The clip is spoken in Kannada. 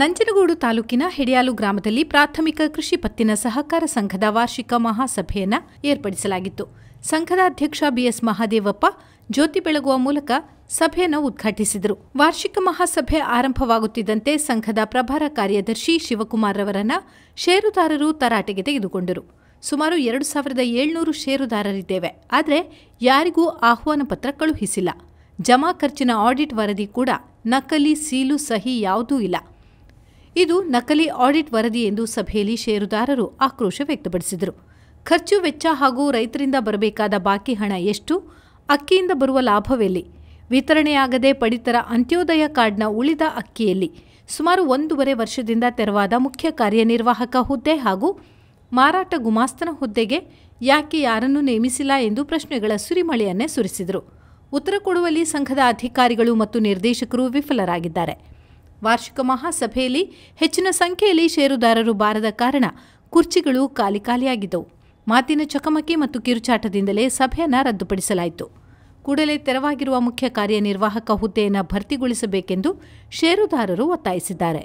ನಂಜನಗೂಡು ತಾಲೂಕಿನ ಹಿಡಿಯಾಲು ಗ್ರಾಮದಲ್ಲಿ ಪ್ರಾಥಮಿಕ ಕೃಷಿ ಪತ್ತಿನ ಸಹಕಾರ ಸಂಘದ ವಾರ್ಷಿಕ ಮಹಾಸಭೆಯನ್ನು ಏರ್ಪಡಿಸಲಾಗಿತ್ತು ಸಂಘದ ಅಧ್ಯಕ್ಷ ಬಿಎಸ್ ಮಹಾದೇವಪ್ಪ ಜ್ಯೋತಿ ಬೆಳಗುವ ಮೂಲಕ ಸಭೆಯನ್ನು ಉದ್ಘಾಟಿಸಿದರು ವಾರ್ಷಿಕ ಮಹಾಸಭೆ ಆರಂಭವಾಗುತ್ತಿದ್ದಂತೆ ಸಂಘದ ಪ್ರಭಾರ ಕಾರ್ಯದರ್ಶಿ ಶಿವಕುಮಾರ್ ರವರನ್ನ ಷೇರುದಾರರು ತರಾಟೆಗೆ ತೆಗೆದುಕೊಂಡರು ಸುಮಾರು ಎರಡು ಸಾವಿರದ ಏಳ್ನೂರು ಷೇರುದಾರರಿದ್ದೇವೆ ಆದರೆ ಯಾರಿಗೂ ಆಹ್ವಾನ ಪತ್ರ ಕಳುಹಿಸಿಲ್ಲ ಜಮಾ ಖರ್ಚಿನ ಆಡಿಟ್ ವರದಿ ಕೂಡ ನಕಲಿ ಸೀಲು ಸಹಿ ಯಾವುದೂ ಇಲ್ಲ ಇದು ನಕಲಿ ಆಡಿಟ್ ವರದಿ ಎಂದು ಸಭೆಯಲ್ಲಿ ಷೇರುದಾರರು ಆಕ್ರೋಶ ವ್ಯಕ್ತಪಡಿಸಿದರು ಖರ್ಚು ವೆಚ್ಚ ಹಾಗೂ ರೈತರಿಂದ ಬರಬೇಕಾದ ಬಾಕಿ ಹಣ ಎಷ್ಟು ಅಕ್ಕಿಯಿಂದ ಬರುವ ಲಾಭವೆಲ್ಲಿ ವಿತರಣೆಯಾಗದೆ ಪಡಿತರ ಅಂತ್ಯೋದಯ ಕಾರ್ಡ್ನ ಉಳಿದ ಅಕ್ಕಿಯಲ್ಲಿ ಸುಮಾರು ಒಂದೂವರೆ ವರ್ಷದಿಂದ ತೆರವಾದ ಮುಖ್ಯ ಕಾರ್ಯನಿರ್ವಾಹಕ ಹುದ್ದೆ ಹಾಗೂ ಮಾರಾಟ ಗುಮಾಸ್ತನ ಹುದ್ದೆಗೆ ಯಾಕೆ ಯಾರನ್ನೂ ನೇಮಿಸಿಲ್ಲ ಎಂದು ಪ್ರಶ್ನೆಗಳ ಸುರಿಮಳೆಯನ್ನೇ ಸುರಿಸಿದರು ಉತ್ತರ ಕೊಡುವಲ್ಲಿ ಸಂಘದ ಅಧಿಕಾರಿಗಳು ಮತ್ತು ನಿರ್ದೇಶಕರು ವಿಫಲರಾಗಿದ್ದಾರೆ ವಾರ್ಷಿಕ ಮಹಾಸಭೆಯಲ್ಲಿ ಹೆಚ್ಚಿನ ಸಂಖ್ಯೆಯಲ್ಲಿ ಷೇರುದಾರರು ಬಾರದ ಕಾರಣ ಕುರ್ಚಿಗಳು ಖಾಲಿ ಖಾಲಿಯಾಗಿದ್ದವು ಮಾತಿನ ಚಕಮಕಿ ಮತ್ತು ಕಿರುಚಾಟದಿಂದಲೇ ಸಭೆಯನ್ನು ರದ್ದುಪಡಿಸಲಾಯಿತು ಕೂಡಲೇ ತೆರವಾಗಿರುವ ಮುಖ್ಯ ಕಾರ್ಯನಿರ್ವಾಹಕ ಹುದ್ದೆಯನ್ನು ಭರ್ತಿಗೊಳಿಸಬೇಕೆಂದು ಷೇರುದಾರರು ಒತ್ತಾಯಿಸಿದ್ದಾರೆ